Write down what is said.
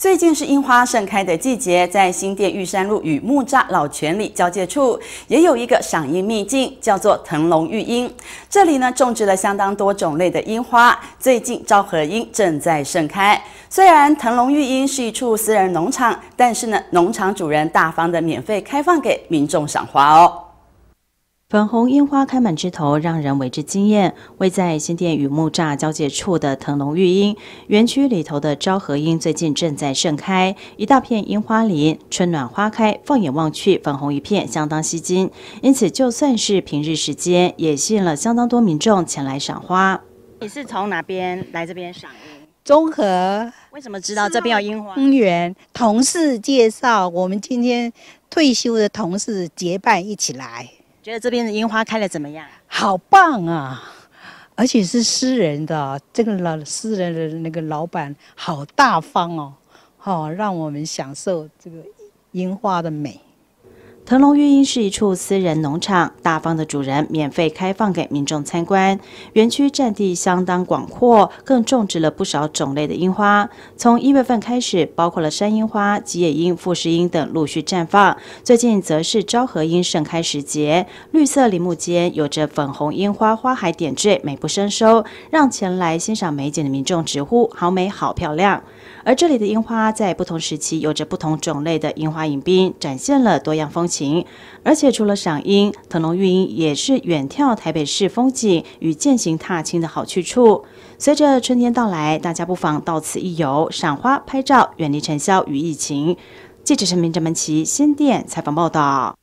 最近是樱花盛开的季节，在新店玉山路与木栅老泉里交界处，也有一个赏樱秘境，叫做腾龙玉樱。这里呢种植了相当多种类的樱花，最近昭和樱正在盛开。虽然腾龙玉樱是一处私人农场，但是呢农场主人大方的免费开放给民众赏花哦。粉红樱花开满枝头，让人为之惊艳。位在新店与木栅交界处的腾龙育樱园区里头的昭和樱最近正在盛开，一大片樱花林，春暖花开放眼望去，粉红一片，相当吸睛。因此，就算是平日时间，也吸引了相当多民众前来赏花。你是从哪边来这边赏樱？综合。为什么知道这边有樱花公园？同事介绍，我们今天退休的同事结伴一起来。觉得这边的樱花开的怎么样？好棒啊！而且是私人的，这个老私人的那个老板好大方哦，好让我们享受这个樱花的美。腾龙玉樱是一处私人农场，大方的主人免费开放给民众参观。园区占地相当广阔，更种植了不少种类的樱花。从一月份开始，包括了山樱花、吉野樱、富士樱等陆续绽放。最近则是昭和樱盛开时节，绿色林木间有着粉红樱花花海点缀，美不胜收，让前来欣赏美景的民众直呼好美、好漂亮。而这里的樱花在不同时期有着不同种类的樱花迎宾，展现了多样风情。行，而且除了赏樱，腾龙育樱也是远眺台北市风景与践行踏青的好去处。随着春天到来，大家不妨到此一游，赏花拍照，远离尘嚣与疫情。记者陈明张门奇新店采访报道。